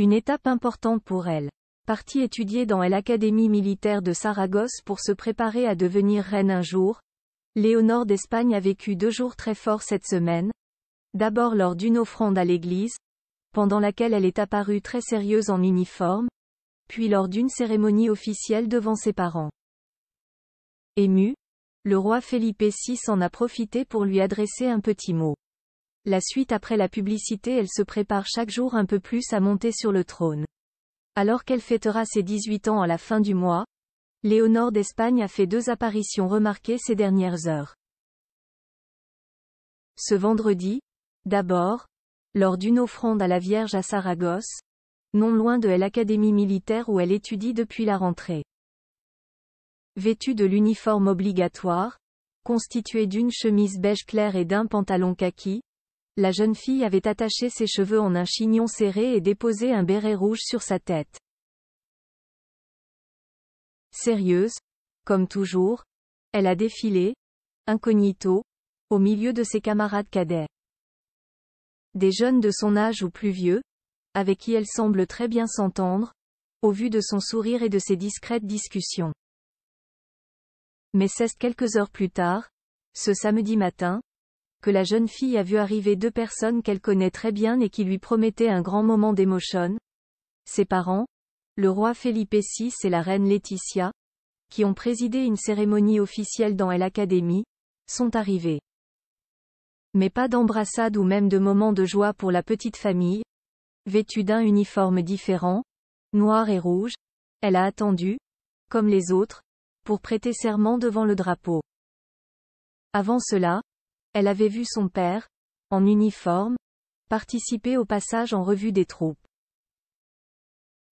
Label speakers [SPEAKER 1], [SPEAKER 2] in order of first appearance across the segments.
[SPEAKER 1] Une étape importante pour elle. Partie étudier dans l'Académie militaire de Saragosse pour se préparer à devenir reine un jour, Léonore d'Espagne a vécu deux jours très forts cette semaine. D'abord lors d'une offrande à l'église, pendant laquelle elle est apparue très sérieuse en uniforme, puis lors d'une cérémonie officielle devant ses parents. Ému, le roi Felipe VI en a profité pour lui adresser un petit mot. La suite après la publicité elle se prépare chaque jour un peu plus à monter sur le trône. Alors qu'elle fêtera ses 18 ans à la fin du mois, Léonore d'Espagne a fait deux apparitions remarquées ces dernières heures. Ce vendredi, d'abord, lors d'une offrande à la Vierge à Saragosse, non loin de l'académie militaire où elle étudie depuis la rentrée. Vêtue de l'uniforme obligatoire, constituée d'une chemise beige claire et d'un pantalon kaki, la jeune fille avait attaché ses cheveux en un chignon serré et déposé un béret rouge sur sa tête. Sérieuse, comme toujours, elle a défilé, incognito, au milieu de ses camarades cadets. Des jeunes de son âge ou plus vieux, avec qui elle semble très bien s'entendre, au vu de son sourire et de ses discrètes discussions. Mais c'est quelques heures plus tard, ce samedi matin, que la jeune fille a vu arriver deux personnes qu'elle connaît très bien et qui lui promettaient un grand moment d'émotion. Ses parents, le roi Felipe VI et la reine Laetitia, qui ont présidé une cérémonie officielle dans l'Académie, sont arrivés. Mais pas d'embrassade ou même de moment de joie pour la petite famille, vêtue d'un uniforme différent, noir et rouge, elle a attendu, comme les autres, pour prêter serment devant le drapeau. Avant cela, elle avait vu son père, en uniforme, participer au passage en revue des troupes.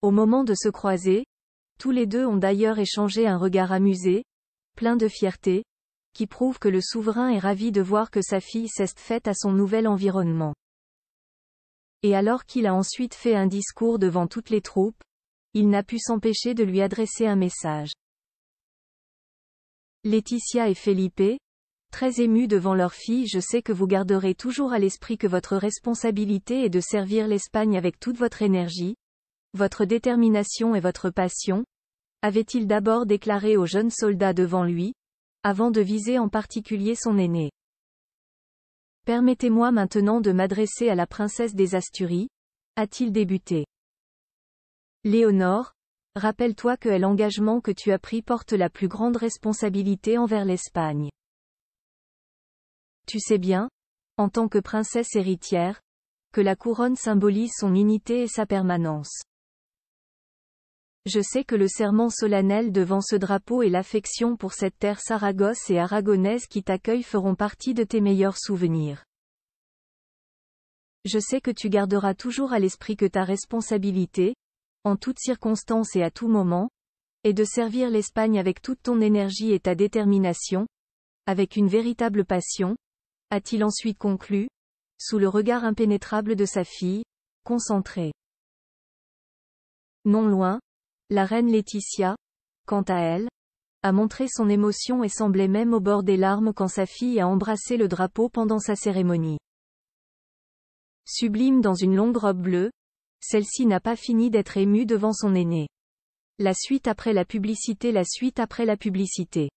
[SPEAKER 1] Au moment de se croiser, tous les deux ont d'ailleurs échangé un regard amusé, plein de fierté, qui prouve que le souverain est ravi de voir que sa fille s'est faite à son nouvel environnement. Et alors qu'il a ensuite fait un discours devant toutes les troupes, il n'a pu s'empêcher de lui adresser un message. Laetitia et Felipe, Très ému devant leur fille je sais que vous garderez toujours à l'esprit que votre responsabilité est de servir l'Espagne avec toute votre énergie, votre détermination et votre passion, avait-il d'abord déclaré aux jeunes soldats devant lui, avant de viser en particulier son aîné. Permettez-moi maintenant de m'adresser à la princesse des Asturies, a-t-il débuté. Léonore, rappelle-toi que l'engagement que tu as pris porte la plus grande responsabilité envers l'Espagne. Tu sais bien, en tant que princesse héritière, que la couronne symbolise son unité et sa permanence. Je sais que le serment solennel devant ce drapeau et l'affection pour cette terre saragosse et aragonaise qui t'accueille feront partie de tes meilleurs souvenirs. Je sais que tu garderas toujours à l'esprit que ta responsabilité, en toutes circonstances et à tout moment, est de servir l'Espagne avec toute ton énergie et ta détermination, avec une véritable passion, a-t-il ensuite conclu, sous le regard impénétrable de sa fille, concentrée. Non loin, la reine Laetitia, quant à elle, a montré son émotion et semblait même au bord des larmes quand sa fille a embrassé le drapeau pendant sa cérémonie. Sublime dans une longue robe bleue, celle-ci n'a pas fini d'être émue devant son aîné. La suite après la publicité La suite après la publicité